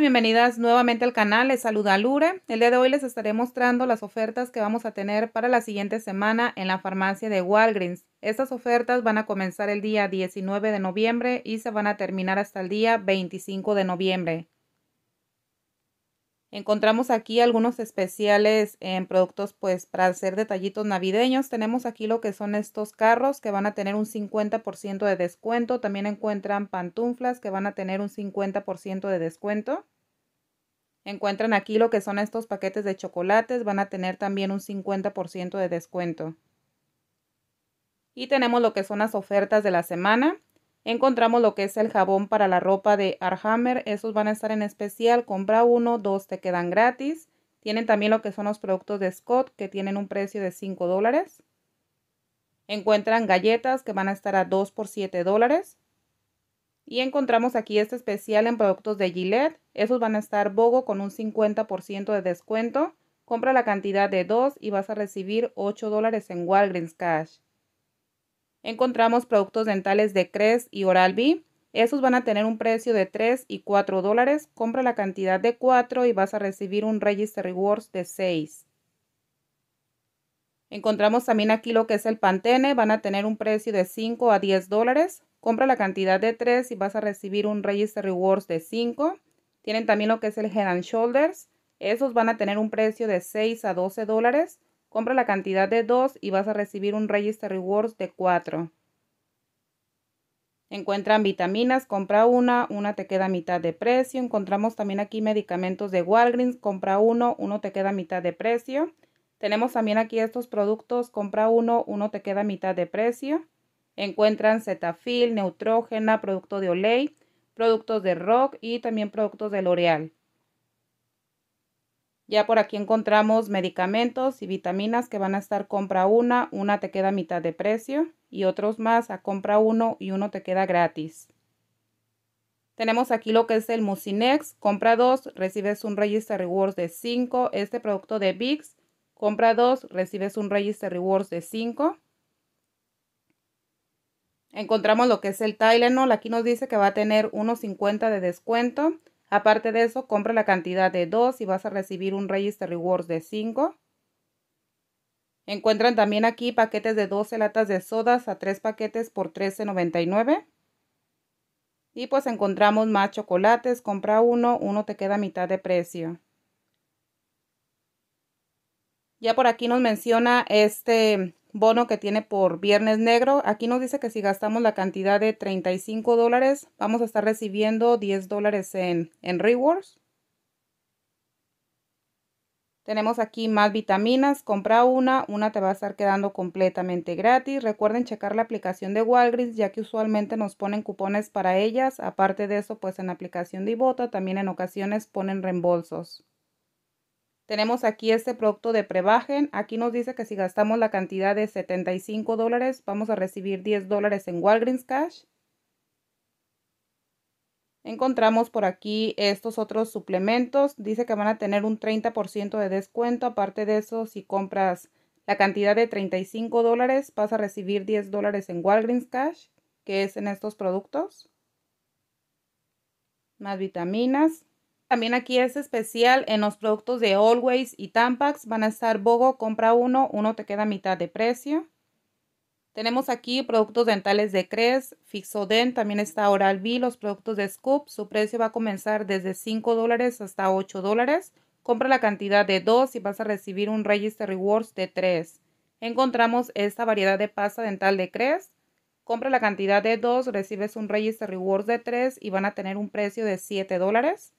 Bienvenidas nuevamente al canal, les saluda Lure. El día de hoy les estaré mostrando las ofertas que vamos a tener para la siguiente semana en la farmacia de Walgreens. Estas ofertas van a comenzar el día 19 de noviembre y se van a terminar hasta el día 25 de noviembre. Encontramos aquí algunos especiales en productos pues para hacer detallitos navideños. Tenemos aquí lo que son estos carros que van a tener un 50% de descuento. También encuentran pantuflas que van a tener un 50% de descuento. Encuentran aquí lo que son estos paquetes de chocolates. Van a tener también un 50% de descuento. Y tenemos lo que son las ofertas de la semana encontramos lo que es el jabón para la ropa de Arhammer. Esos van a estar en especial. Compra uno, dos te quedan gratis. Tienen también lo que son los productos de Scott que tienen un precio de 5 dólares. Encuentran galletas que van a estar a 2 por 7 dólares. Y encontramos aquí este especial en productos de Gillette. Esos van a estar Bogo con un 50% de descuento. Compra la cantidad de 2 y vas a recibir 8 dólares en Walgreens Cash. Encontramos productos dentales de Crest y Oral-B. Esos van a tener un precio de 3 y 4 dólares. Compra la cantidad de 4 y vas a recibir un Register Rewards de 6. Encontramos también aquí lo que es el Pantene. Van a tener un precio de 5 a 10 dólares. Compra la cantidad de 3 y vas a recibir un Register Rewards de 5. Tienen también lo que es el Head and Shoulders. Esos van a tener un precio de 6 a 12 dólares. Compra la cantidad de 2 y vas a recibir un Register Rewards de 4. Encuentran vitaminas, compra una, una te queda a mitad de precio. Encontramos también aquí medicamentos de Walgreens, compra uno, uno te queda a mitad de precio. Tenemos también aquí estos productos, compra uno, uno te queda a mitad de precio. Encuentran Cetafil, Neutrógena, producto de Olay, productos de Rock y también productos de L'Oreal. Ya por aquí encontramos medicamentos y vitaminas que van a estar compra una, una te queda a mitad de precio y otros más a compra uno y uno te queda gratis. Tenemos aquí lo que es el Mucinex, compra dos, recibes un Register Rewards de 5, este producto de VIX, compra dos, recibes un Register Rewards de 5. Encontramos lo que es el Tylenol, aquí nos dice que va a tener 1.50 de descuento. Aparte de eso, compra la cantidad de 2 y vas a recibir un Register Rewards de 5. Encuentran también aquí paquetes de 12 latas de sodas a 3 paquetes por $13.99. Y pues encontramos más chocolates, compra uno, uno te queda a mitad de precio. Ya por aquí nos menciona este bono que tiene por Viernes Negro. Aquí nos dice que si gastamos la cantidad de 35 dólares, vamos a estar recibiendo 10 dólares en, en rewards. Tenemos aquí más vitaminas, compra una, una te va a estar quedando completamente gratis. Recuerden checar la aplicación de Walgreens ya que usualmente nos ponen cupones para ellas. Aparte de eso, pues en la aplicación de Ibota también en ocasiones ponen reembolsos. Tenemos aquí este producto de prebajen. Aquí nos dice que si gastamos la cantidad de 75 dólares, vamos a recibir 10 dólares en Walgreens Cash. Encontramos por aquí estos otros suplementos. Dice que van a tener un 30% de descuento. Aparte de eso, si compras la cantidad de 35 dólares, vas a recibir 10 dólares en Walgreens Cash, que es en estos productos. Más vitaminas. También aquí es especial en los productos de Always y Tampax. Van a estar Bogo, compra uno, uno te queda a mitad de precio. Tenemos aquí productos dentales de Cres, Fixodent, también está Oral B, los productos de Scoop. Su precio va a comenzar desde 5 dólares hasta 8 dólares. Compra la cantidad de 2 y vas a recibir un Register Rewards de 3. Encontramos esta variedad de pasta dental de Cres. Compra la cantidad de 2, recibes un Register Rewards de 3 y van a tener un precio de 7 dólares.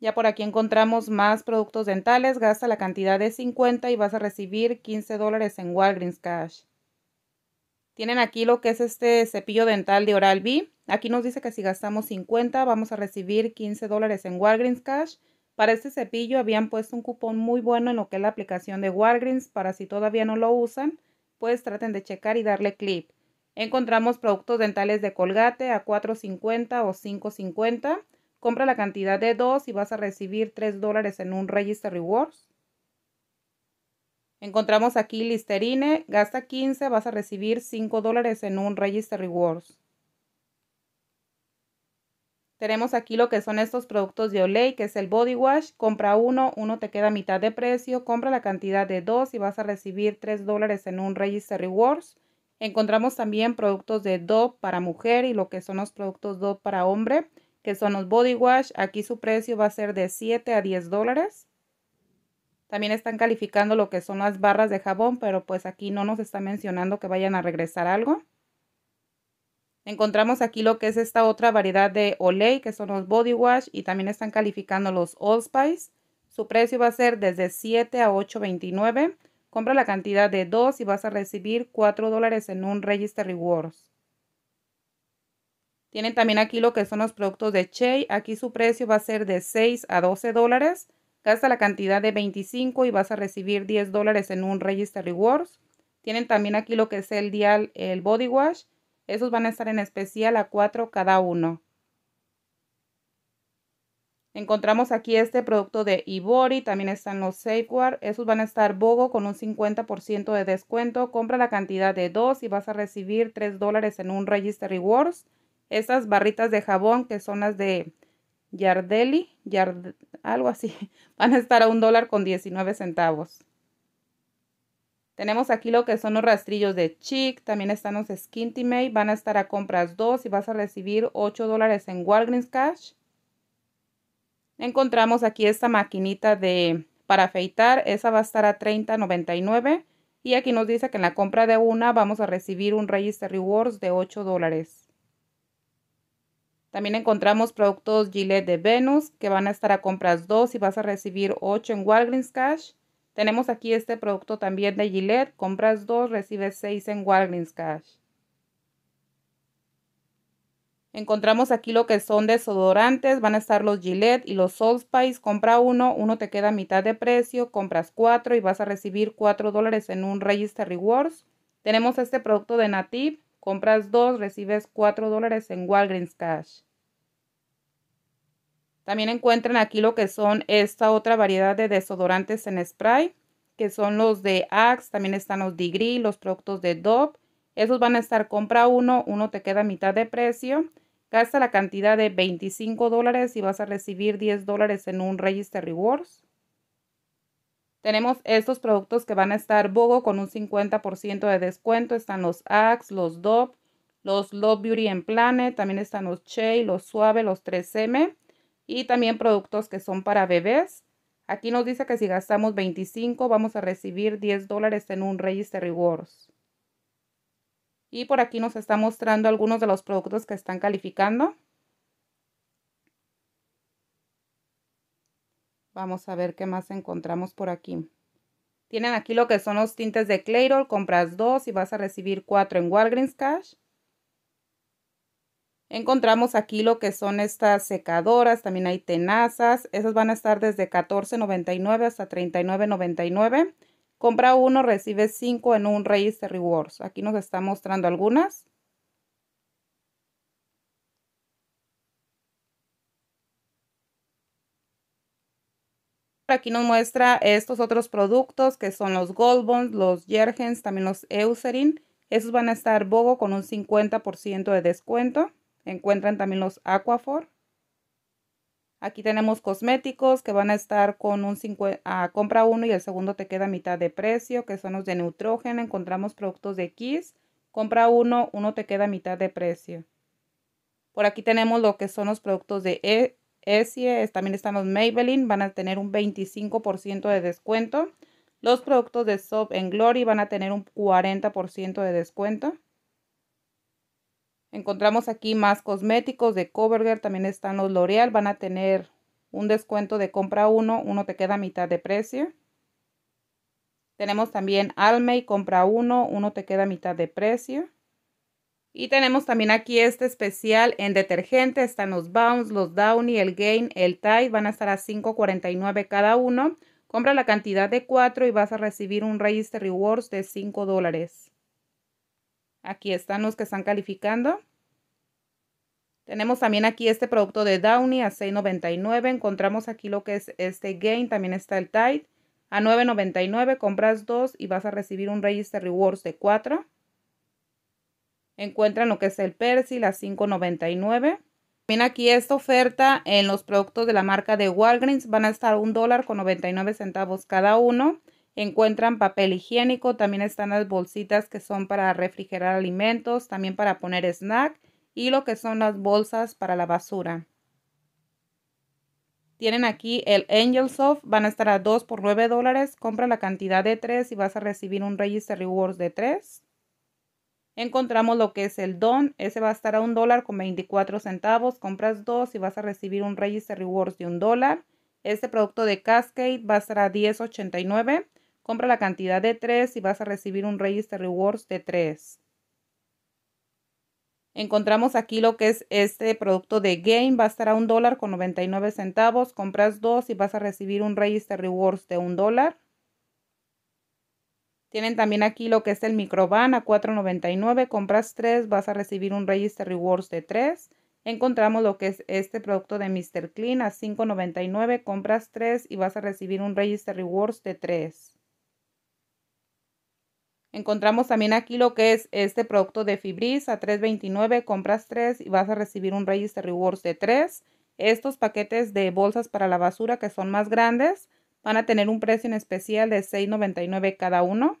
Ya por aquí encontramos más productos dentales. Gasta la cantidad de 50 y vas a recibir 15 dólares en Walgreens Cash. Tienen aquí lo que es este cepillo dental de Oral-B. Aquí nos dice que si gastamos 50 vamos a recibir 15 dólares en Walgreens Cash. Para este cepillo habían puesto un cupón muy bueno en lo que es la aplicación de Walgreens. Para si todavía no lo usan, pues traten de checar y darle clic. Encontramos productos dentales de Colgate a 4.50 o 5.50. Compra la cantidad de 2 y vas a recibir 3 dólares en un Register Rewards. Encontramos aquí Listerine, gasta 15, vas a recibir 5 dólares en un Register Rewards. Tenemos aquí lo que son estos productos de Olay, que es el Body Wash. Compra uno, uno te queda a mitad de precio. Compra la cantidad de dos y vas a recibir 3 dólares en un Register Rewards. Encontramos también productos de Dove para mujer y lo que son los productos Dove para hombre que son los body wash. Aquí su precio va a ser de 7 a 10 dólares. También están calificando lo que son las barras de jabón, pero pues aquí no nos está mencionando que vayan a regresar algo. Encontramos aquí lo que es esta otra variedad de Olay, que son los Body Wash, y también están calificando los All Spice. Su precio va a ser desde 7 a 8.29. Compra la cantidad de 2 y vas a recibir 4 dólares en un Register Rewards. Tienen también aquí lo que son los productos de Che. Aquí su precio va a ser de 6 a 12 dólares. Gasta la cantidad de 25 y vas a recibir 10 dólares en un Register Rewards. Tienen también aquí lo que es el Dial, el Body Wash. Esos van a estar en especial a 4 cada uno. Encontramos aquí este producto de Ibori, también están los Safeguard, esos van a estar BOGO con un 50% de descuento. Compra la cantidad de 2 y vas a recibir 3 dólares en un Register Rewards. Esas barritas de jabón que son las de Yardelli, Yard, algo así, van a estar a un dólar con 19 centavos. Tenemos aquí lo que son los rastrillos de Chic, también están los Skintimate, van a estar a compras 2 y vas a recibir 8 dólares en Walgreens Cash. Encontramos aquí esta maquinita de para afeitar, esa va a estar a 30.99 y aquí nos dice que en la compra de una vamos a recibir un Register Rewards de 8 dólares. También encontramos productos Gillette de Venus que van a estar a compras 2 y vas a recibir 8 en Walgreens Cash. Tenemos aquí este producto también de Gillette, compras 2, recibes 6 en Walgreens Cash. Encontramos aquí lo que son desodorantes, van a estar los Gillette y los Soul Spice, compra 1, uno te queda a mitad de precio, compras 4 y vas a recibir 4 dólares en un Register Rewards. Tenemos este producto de Native, Compras dos, recibes cuatro dólares en Walgreens Cash. También encuentran aquí lo que son esta otra variedad de desodorantes en spray, que son los de Axe, también están los Degree, los productos de Dove. Esos van a estar compra uno, uno te queda a mitad de precio. Gasta la cantidad de 25 dólares y vas a recibir 10 dólares en un Register Rewards. Tenemos estos productos que van a estar BOGO con un 50% de descuento. Están los Axe, los Dove, los Love Beauty en Planet. También están los che los Suave, los 3M. Y también productos que son para bebés. Aquí nos dice que si gastamos 25 vamos a recibir 10 dólares en un Register Rewards. Y por aquí nos está mostrando algunos de los productos que están calificando. Vamos a ver qué más encontramos por aquí. Tienen aquí lo que son los tintes de Clairol. Compras dos y vas a recibir cuatro en Walgreens Cash. Encontramos aquí lo que son estas secadoras, también hay tenazas. Esas van a estar desde $14.99 hasta $39.99. Compra uno, recibe cinco en un Register Rewards. Aquí nos está mostrando algunas. Aquí nos muestra estos otros productos que son los Gold los Jergens, también los Eucerin. Esos van a estar Bogo con un 50% de descuento. Encuentran también los Aquafor. Aquí tenemos cosméticos que van a estar con un 50, ah, compra uno y el segundo te queda a mitad de precio, que son los de Neutrogen. Encontramos productos de Kiss, compra uno, uno te queda a mitad de precio. Por aquí tenemos lo que son los productos de e, Essie, también están los Maybelline, van a tener un 25% de descuento. Los productos de Soap en Glory van a tener un 40% de descuento. Encontramos aquí más cosméticos de Covergirl, también están los L'Oreal, van a tener un descuento de compra uno, uno te queda a mitad de precio. Tenemos también Almay compra uno, uno te queda a mitad de precio. Y tenemos también aquí este especial en detergente. Están los Bounce, los Downy, el Gain, el Tide. Van a estar a $5.49 cada uno. Compra la cantidad de 4 y vas a recibir un Register Rewards de 5 dólares. Aquí están los que están calificando. Tenemos también aquí este producto de Downy a $6.99. Encontramos aquí lo que es este Gain. También está el Tide. A $9.99 compras 2 y vas a recibir un Register Rewards de 4 encuentran lo que es el Percy a $5.99. También aquí esta oferta en los productos de la marca de Walgreens van a estar un dólar centavos cada uno. Encuentran papel higiénico, también están las bolsitas que son para refrigerar alimentos, también para poner snack y lo que son las bolsas para la basura. Tienen aquí el Angel Soft, van a estar a 2 por 9 dólares. Compra la cantidad de 3 y vas a recibir un register Rewards de 3 encontramos lo que es el don. Ese va a estar a un dólar con 24 centavos. Compras dos y vas a recibir un Register Rewards de un dólar. Este producto de Cascade va a estar a 10.89. Compra la cantidad de 3 y vas a recibir un Register Rewards de 3. Encontramos aquí lo que es este producto de Game. Va a estar a un dólar con 99 centavos. Compras dos y vas a recibir un Register Rewards de un dólar. Tienen también aquí lo que es el microban a $4.99. Compras 3, vas a recibir un Register Rewards de 3. Encontramos lo que es este producto de Mr. Clean a $5.99. Compras 3 y vas a recibir un Register Rewards de 3. Encontramos también aquí lo que es este producto de Fibris a $3.29. Compras 3 y vas a recibir un Register Rewards de 3. Estos paquetes de bolsas para la basura que son más grandes Van a tener un precio en especial de $6.99 cada uno.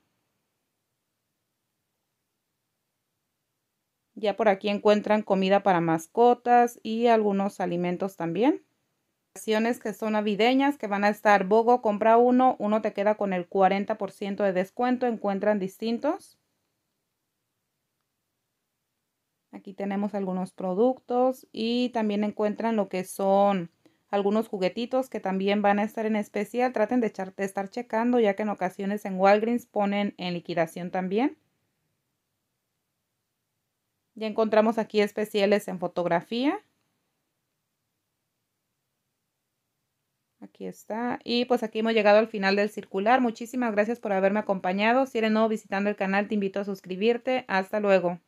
Ya por aquí encuentran comida para mascotas y algunos alimentos también. Acciones que son navideñas que van a estar Bogo, compra uno, uno te queda con el 40% de descuento, encuentran distintos. Aquí tenemos algunos productos y también encuentran lo que son algunos juguetitos que también van a estar en especial. Traten de, estar checando ya que en ocasiones en Walgreens ponen en liquidación también. Ya encontramos aquí especiales en fotografía. Aquí está. Y pues aquí hemos llegado al final del circular. Muchísimas gracias por haberme acompañado. Si eres nuevo visitando el canal, te invito a suscribirte. Hasta luego.